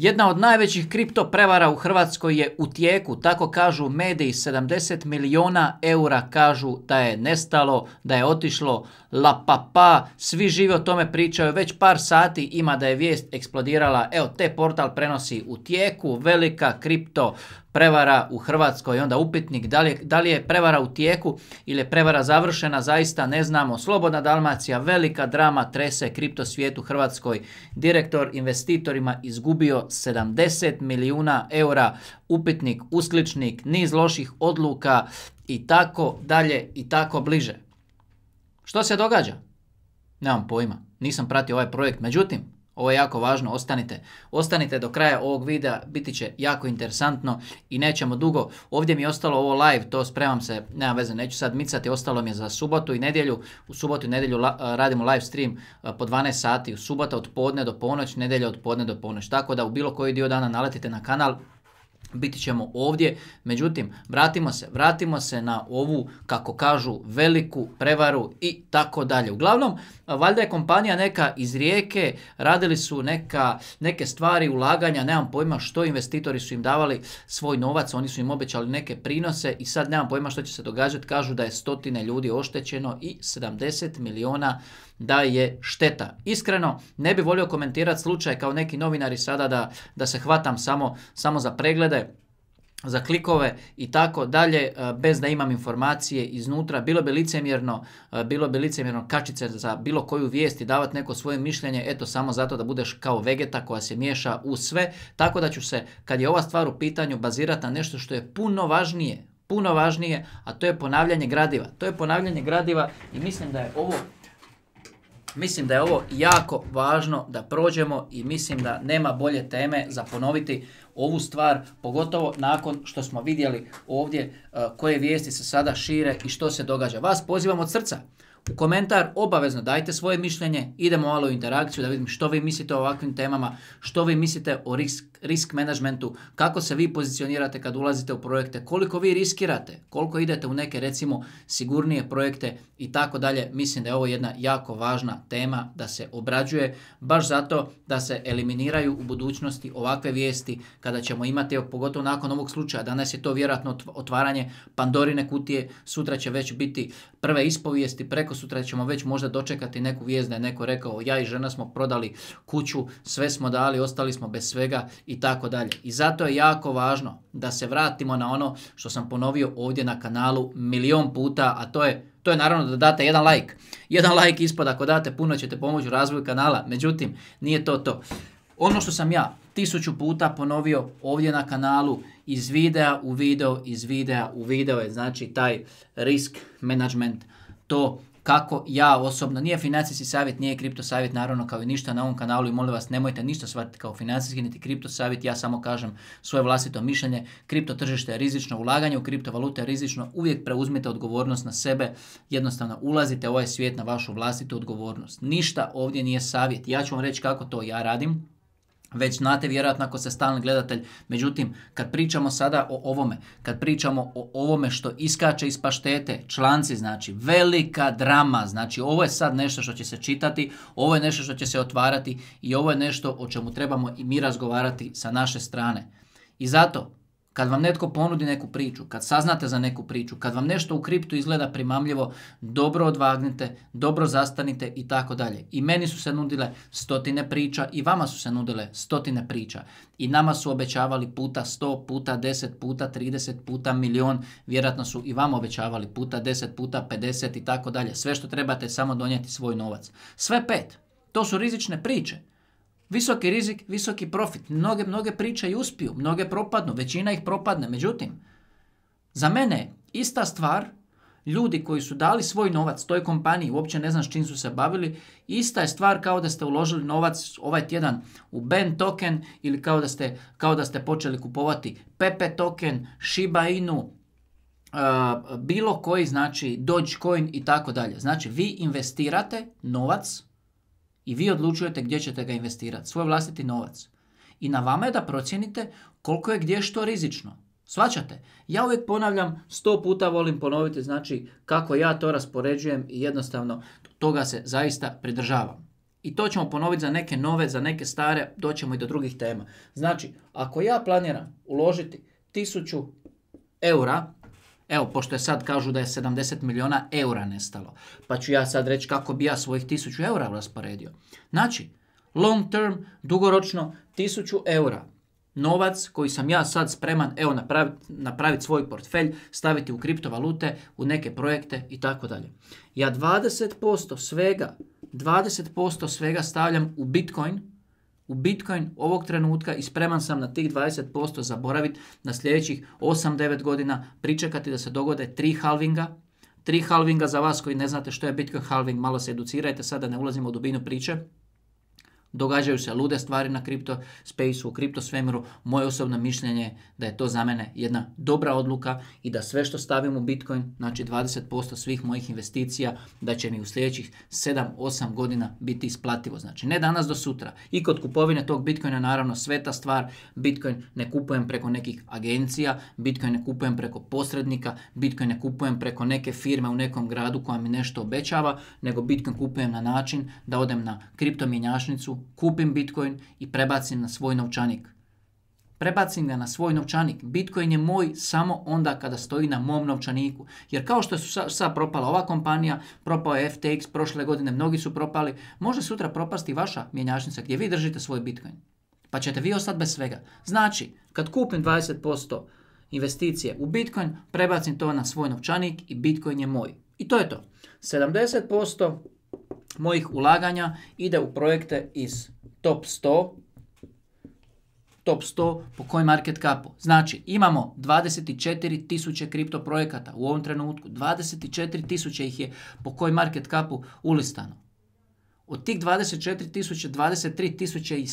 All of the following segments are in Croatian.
Jedna od najvećih kripto prevara u Hrvatskoj je u tijeku, tako kažu mediji, 70 miliona eura kažu da je nestalo, da je otišlo la pa, pa svi žive o tome pričaju, već par sati ima da je vijest eksplodirala, evo te portal prenosi u tijeku, velika kripto prevara u Hrvatskoj. Onda upitnik da li, je, prevara u tijeku ili je prevara završena, zaista ne znamo. Slobodna Dalmacija, velika drama trese kripto u Hrvatskoj. Direktor investitorima izgubio 70 milijuna eura. Upitnik, usličnik, niz loših odluka i tako dalje i tako bliže. Što se događa? Nemam pojma, nisam pratio ovaj projekt. Međutim, ovo je jako važno, ostanite. Ostanite do kraja ovog videa, biti će jako interesantno i nećemo dugo. Ovdje mi je ostalo ovo live, to spremam se, nema veze, neću sad micati, ostalo mi je za subotu i nedjelju. U subotu i nedjelju e, radimo live stream e, po 12 sati, u subota od podne do ponoć, nedjelja od podne do ponoć. Tako da u bilo koji dio dana naletite na kanal, biti ćemo ovdje. Međutim, vratimo se, vratimo se na ovu, kako kažu, veliku prevaru i tako dalje. Uglavnom, valjda je kompanija neka iz rijeke, radili su neka, neke stvari, ulaganja, nemam pojma što investitori su im davali svoj novac, oni su im obećali neke prinose i sad nemam pojma što će se događati, kažu da je stotine ljudi oštećeno i 70 miliona da je šteta. Iskreno, ne bi volio komentirati slučaj kao neki novinari sada da, da se hvatam samo, samo za preglede, za klikove i tako dalje eh, bez da imam informacije iznutra bilo bi licemjerno eh, bilo bi licemjerno kačice za bilo koju vijest i davati neko svoje mišljenje eto samo zato da budeš kao vegeta koja se miješa u sve tako da ću se kad je ova stvar u pitanju bazirati na nešto što je puno važnije puno važnije a to je ponavljanje gradiva to je ponavljanje gradiva i mislim da je ovo Mislim da je ovo jako važno da prođemo i mislim da nema bolje teme za ponoviti ovu stvar, pogotovo nakon što smo vidjeli ovdje e, koje vijesti se sada šire i što se događa. Vas pozivam od srca komentar obavezno dajte svoje mišljenje, idemo malo u interakciju da vidim što vi mislite o ovakvim temama, što vi mislite o risk, risk managementu, kako se vi pozicionirate kad ulazite u projekte, koliko vi riskirate, koliko idete u neke recimo sigurnije projekte i tako dalje. Mislim da je ovo jedna jako važna tema da se obrađuje, baš zato da se eliminiraju u budućnosti ovakve vijesti kada ćemo imati, pogotovo nakon ovog slučaja, danas je to vjerojatno otvaranje Pandorine kutije, sutra će već biti prve ispovijesti preko preko sutra ćemo već možda dočekati neku vijest da je neko rekao ja i žena smo prodali kuću, sve smo dali, ostali smo bez svega i tako dalje. I zato je jako važno da se vratimo na ono što sam ponovio ovdje na kanalu milion puta, a to je to je naravno da date jedan like. Jedan like ispod ako date puno ćete pomoći u razvoju kanala, međutim nije to to. Ono što sam ja tisuću puta ponovio ovdje na kanalu iz videa u video, iz videa u video je znači taj risk management, to kako ja osobno, nije financijski savjet, nije kripto savjet, naravno kao i ništa na ovom kanalu i molim vas nemojte ništa shvatiti kao financijski niti kripto savjet, ja samo kažem svoje vlastito mišljenje, kripto tržište je rizično, ulaganje u kriptovalute je rizično, uvijek preuzmite odgovornost na sebe, jednostavno ulazite u ovaj svijet na vašu vlastitu odgovornost. Ništa ovdje nije savjet, ja ću vam reći kako to ja radim, već znate vjerojatno ako ste stalni gledatelj. Međutim, kad pričamo sada o ovome, kad pričamo o ovome što iskače iz paštete, članci znači velika drama, znači ovo je sad nešto što će se čitati, ovo je nešto što će se otvarati i ovo je nešto o čemu trebamo i mi razgovarati sa naše strane. I zato kad vam netko ponudi neku priču, kad saznate za neku priču, kad vam nešto u kriptu izgleda primamljivo, dobro odvagnite, dobro zastanite i tako dalje. I meni su se nudile stotine priča i vama su se nudile stotine priča. I nama su obećavali puta 100, puta 10, puta 30, puta milion, vjerojatno su i vama obećavali puta 10, puta 50 i tako dalje. Sve što trebate je samo donijeti svoj novac. Sve pet. To su rizične priče. Visoki rizik, visoki profit. Mnoge, mnoge priče i uspiju, mnoge propadnu, većina ih propadne. Međutim, za mene ista stvar, ljudi koji su dali svoj novac toj kompaniji, uopće ne znam s čim su se bavili, ista je stvar kao da ste uložili novac ovaj tjedan u Ben token ili kao da ste, kao da ste počeli kupovati Pepe token, Shiba Inu, uh, bilo koji znači Dogecoin i tako dalje. Znači vi investirate novac i vi odlučujete gdje ćete ga investirati, svoj vlastiti novac. I na vama je da procijenite koliko je gdje što rizično. Svačate? Ja uvijek ponavljam, sto puta volim ponoviti, znači kako ja to raspoređujem i jednostavno toga se zaista pridržavam. I to ćemo ponoviti za neke nove, za neke stare, doćemo i do drugih tema. Znači, ako ja planiram uložiti tisuću eura Evo, pošto je sad kažu da je 70 milijuna eura nestalo, pa ću ja sad reći kako bi ja svojih 1000 eura rasporedio. Znači, long term, dugoročno, 1000 eura. Novac koji sam ja sad spreman evo napraviti svoj portfelj, staviti u kriptovalute, u neke projekte i tako dalje. Ja 20% svega, 20% svega stavljam u Bitcoin, u Bitcoin ovog trenutka i spreman sam na tih 20% zaboraviti na sljedećih 8-9 godina, pričekati da se dogode tri halvinga, tri halvinga za vas koji ne znate što je Bitcoin halving, malo se educirajte, sada ne ulazimo u dubinu priče, Događaju se lude stvari na kripto space u kripto svemiru. Moje osobno mišljenje je da je to za mene jedna dobra odluka i da sve što stavim u Bitcoin, znači 20% svih mojih investicija, da će mi u sljedećih 7-8 godina biti isplativo. Znači ne danas do sutra. I kod kupovine tog Bitcoina naravno sveta stvar. Bitcoin ne kupujem preko nekih agencija, Bitcoin ne kupujem preko posrednika, Bitcoin ne kupujem preko neke firme u nekom gradu koja mi nešto obećava, nego Bitcoin kupujem na način da odem na kriptomjenjačnicu kupim Bitcoin i prebacim na svoj novčanik. Prebacim ga na svoj novčanik. Bitcoin je moj samo onda kada stoji na mom novčaniku. Jer kao što su sad propala ova kompanija, propao je FTX prošle godine, mnogi su propali, može sutra propasti vaša mjenjačnica gdje vi držite svoj Bitcoin. Pa ćete vi ostati bez svega. Znači, kad kupim 20% investicije u Bitcoin, prebacim to na svoj novčanik i Bitcoin je moj. I to je to. 70% mojih ulaganja ide u projekte iz top 100 top 100 po kojem market capu. Znači, imamo 24.000 tisuće kripto projekata u ovom trenutku. 24 tisuće ih je po kojem market kapu ulistano. Od tih 24.000, tisuće,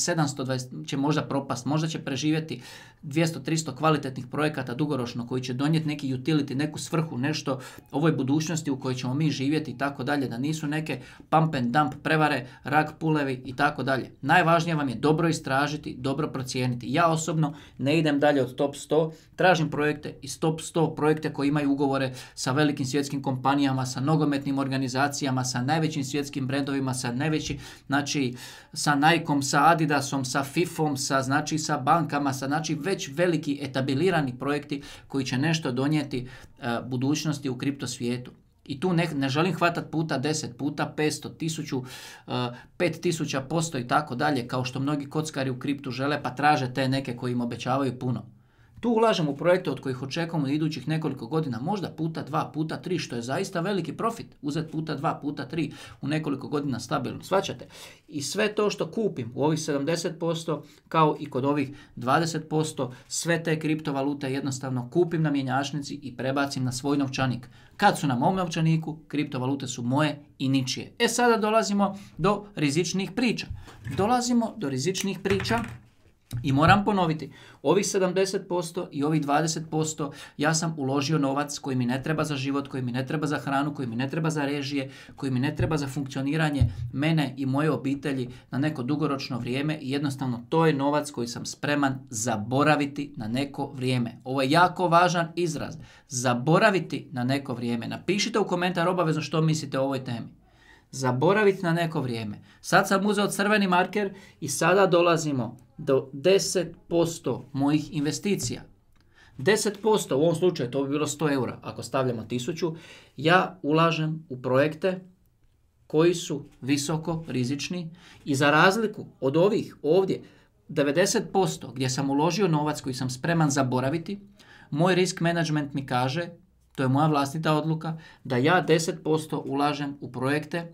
će možda propast, možda će preživjeti 200-300 kvalitetnih projekata dugoročno koji će donijeti neki utility, neku svrhu, nešto ovoj budućnosti u kojoj ćemo mi živjeti i tako dalje, da nisu neke pump and dump prevare, rak pulevi i tako dalje. Najvažnije vam je dobro istražiti, dobro procijeniti. Ja osobno ne idem dalje od top 100, tražim projekte iz top 100, projekte koji imaju ugovore sa velikim svjetskim kompanijama, sa nogometnim organizacijama, sa najvećim svjetskim brendovima, sa najveći, znači sa Nikeom, sa Adidasom, sa Fifom, sa, znači, sa bankama, sa znači već veliki etabilirani projekti koji će nešto donijeti e, budućnosti u kripto svijetu. I tu ne, ne želim hvatati puta 10 puta, 500, tisuću, 5000 e, posto i tako dalje, kao što mnogi kockari u kriptu žele pa traže te neke koji im obećavaju puno. Tu ulažemo u projekte od kojih očekujemo idućih nekoliko godina, možda puta dva, puta tri, što je zaista veliki profit. Uzet puta dva, puta tri u nekoliko godina stabilno. Svaćate? I sve to što kupim u ovih 70% kao i kod ovih 20%, sve te kriptovalute jednostavno kupim na mjenjačnici i prebacim na svoj novčanik. Kad su na mom novčaniku, kriptovalute su moje i ničije. E sada dolazimo do rizičnih priča. Dolazimo do rizičnih priča i moram ponoviti, ovih 70% i ovih 20% ja sam uložio novac koji mi ne treba za život, koji mi ne treba za hranu, koji mi ne treba za režije, koji mi ne treba za funkcioniranje mene i moje obitelji na neko dugoročno vrijeme i jednostavno to je novac koji sam spreman zaboraviti na neko vrijeme. Ovo je jako važan izraz, zaboraviti na neko vrijeme. Napišite u komentar obavezno što mislite o ovoj temi zaboraviti na neko vrijeme. Sad sam uzeo crveni marker i sada dolazimo do 10% mojih investicija. 10%, u ovom slučaju to bi bilo 100 eura, ako stavljamo 1000, ja ulažem u projekte koji su visoko rizični i za razliku od ovih ovdje 90% gdje sam uložio novac koji sam spreman zaboraviti, moj risk management mi kaže, to je moja vlastita odluka, da ja 10% ulažem u projekte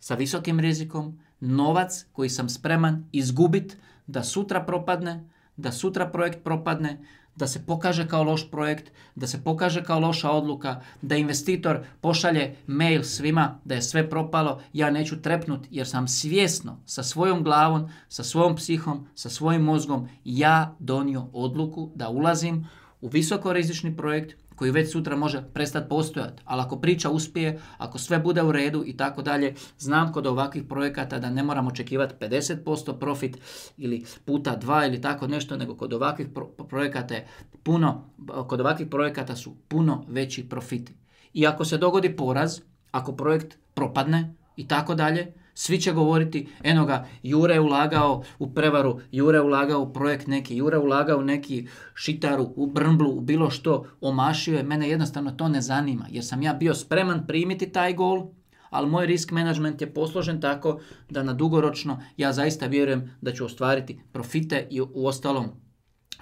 sa visokim rizikom, novac koji sam spreman izgubit da sutra propadne, da sutra projekt propadne, da se pokaže kao loš projekt, da se pokaže kao loša odluka, da investitor pošalje mail svima da je sve propalo, ja neću trepnut jer sam svjesno sa svojom glavom, sa svojom psihom, sa svojim mozgom ja donio odluku da ulazim u visokorizični projekt koji već sutra može prestati postojati. Ali ako priča uspije, ako sve bude u redu i tako dalje, znam kod ovakvih projekata da ne moramo očekivati 50% profit ili puta dva ili tako nešto, nego kod ovakvih projekata je puno, kod ovakvih projekata su puno veći profiti. I ako se dogodi poraz, ako projekt propadne i tako dalje, svi će govoriti, eno ga, Jure je ulagao u prevaru, Jure je ulagao u projekt neki, Jure je ulagao u neki šitaru, u brmblu, u bilo što, omašio je. Mene jednostavno to ne zanima, jer sam ja bio spreman primiti taj gol, ali moj risk management je posložen tako da na dugoročno ja zaista vjerujem da ću ostvariti profite i u ostalom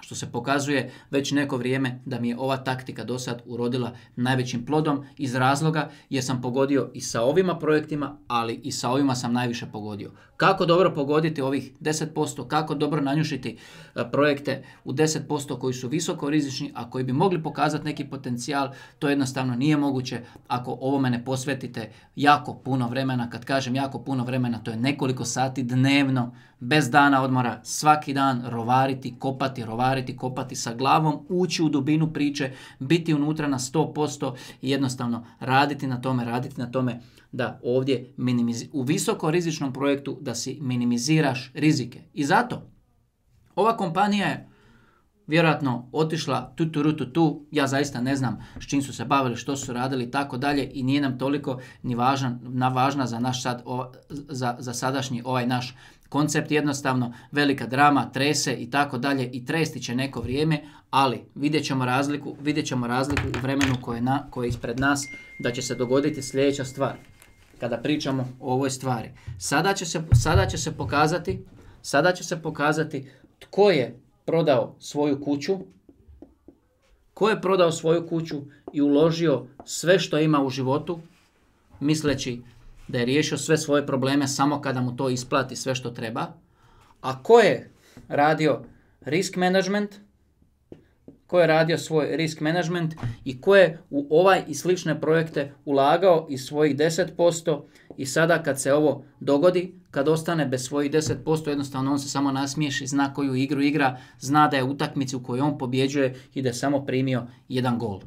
što se pokazuje već neko vrijeme da mi je ova taktika do sad urodila najvećim plodom iz razloga jer sam pogodio i sa ovima projektima, ali i sa ovima sam najviše pogodio. Kako dobro pogoditi ovih 10%, kako dobro nanjušiti e, projekte u 10% koji su visoko rizični, a koji bi mogli pokazati neki potencijal, to jednostavno nije moguće ako ovome ne posvetite jako puno vremena. Kad kažem jako puno vremena, to je nekoliko sati dnevno bez dana odmora, svaki dan rovariti, kopati, rovariti, kopati sa glavom, ući u dubinu priče, biti unutra na 100% i jednostavno raditi na tome, raditi na tome da ovdje u visoko rizičnom projektu da si minimiziraš rizike. I zato ova kompanija je vjerojatno otišla tu tu tu tu, ja zaista ne znam s čim su se bavili, što su radili i tako dalje i nije nam toliko ni na važna za naš sad, za, za sadašnji ovaj naš Koncept jednostavno, velika drama, trese i tako dalje i tresti će neko vrijeme, ali vidjet ćemo razliku, vidjet ćemo razliku u vremenu koje, na, koje je ispred nas da će se dogoditi sljedeća stvar kada pričamo o ovoj stvari. Sada će se, sada će se pokazati Sada će se pokazati tko je prodao svoju kuću, tko je prodao svoju kuću i uložio sve što ima u životu, misleći da je riješio sve svoje probleme samo kada mu to isplati sve što treba. A ko je radio risk management, ko je radio svoj risk management i ko je u ovaj i slične projekte ulagao i svojih 10% i sada kad se ovo dogodi, kad ostane bez svojih 10%, jednostavno on se samo nasmiješi, zna koju igru igra, zna da je utakmici u kojoj on pobjeđuje i da je samo primio jedan gol.